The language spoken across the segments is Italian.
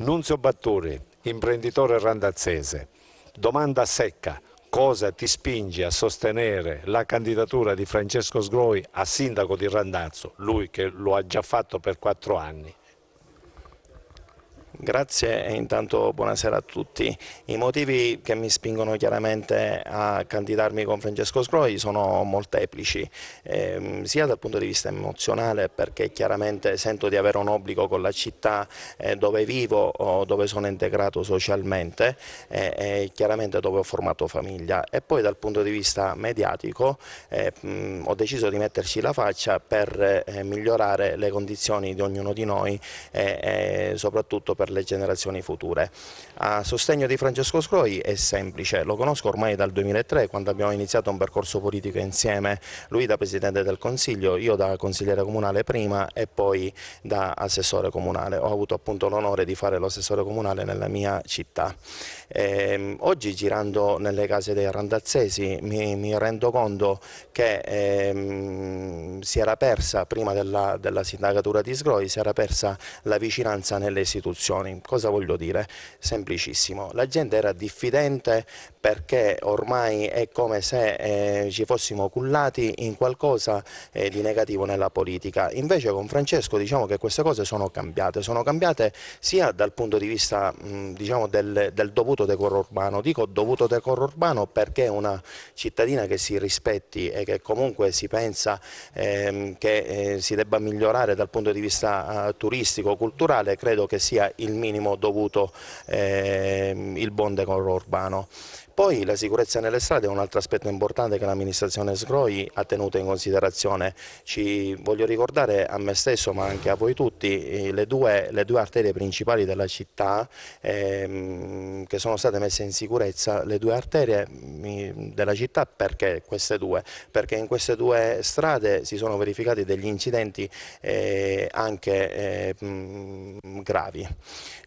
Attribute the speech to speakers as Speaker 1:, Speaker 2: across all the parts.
Speaker 1: Nunzio Batturi, imprenditore randazzese, domanda secca, cosa ti spinge a sostenere la candidatura di Francesco Sgroi a sindaco di Randazzo, lui che lo ha già fatto per quattro anni?
Speaker 2: Grazie e intanto buonasera a tutti. I motivi che mi spingono chiaramente a candidarmi con Francesco Scroi sono molteplici, eh, sia dal punto di vista emozionale perché chiaramente sento di avere un obbligo con la città eh, dove vivo o dove sono integrato socialmente eh, e chiaramente dove ho formato famiglia e poi dal punto di vista mediatico eh, mh, ho deciso di metterci la faccia per eh, migliorare le condizioni di ognuno di noi eh, soprattutto per le le generazioni future. A sostegno di Francesco Scroi è semplice, lo conosco ormai dal 2003 quando abbiamo iniziato un percorso politico insieme, lui da Presidente del Consiglio, io da consigliere comunale prima e poi da assessore comunale. Ho avuto appunto l'onore di fare l'assessore comunale nella mia città. E, ehm, oggi girando nelle case dei randazzesi mi, mi rendo conto che ehm, si era persa prima della, della sindacatura di Sgroi, si era persa la vicinanza nelle istituzioni italiani. Cosa voglio dire? Semplicissimo. La gente era diffidente perché ormai è come se eh, ci fossimo cullati in qualcosa eh, di negativo nella politica. Invece con Francesco diciamo che queste cose sono cambiate, sono cambiate sia dal punto di vista mh, mm, diciamo del, del, dovuto decoro urbano, dico dovuto decoro urbano perché una cittadina che si rispetti e che comunque si pensa ehm, che eh, si debba migliorare dal punto di vista eh, turistico, culturale, credo che sia il il minimo dovuto eh, il buon decoro urbano. Poi la sicurezza nelle strade è un altro aspetto importante che l'amministrazione Sgroi ha tenuto in considerazione. Ci voglio ricordare a me stesso ma anche a voi tutti eh, le due, le due arterie principali della città ehm, che sono state messe in sicurezza, le due arterie mm, della città perché queste due? Perché in queste due strade si sono verificati degli incidenti eh, anche eh, mh, mm, gravi.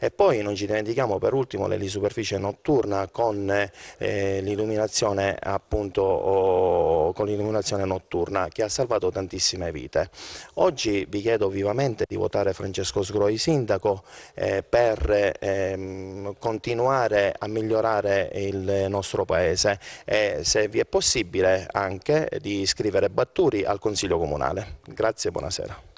Speaker 2: E poi non ci dimentichiamo per ultimo l'elisuperficie notturna con eh, eh, l'illuminazione appunto con l'illuminazione notturna che ha salvato tantissime vite. Oggi vi chiedo vivamente di votare Francesco Sgroi sindaco eh, per ehm, continuare a migliorare il nostro paese e se vi è possibile anche di scrivere Batturi al Consiglio
Speaker 1: Comunale. Grazie e buonasera.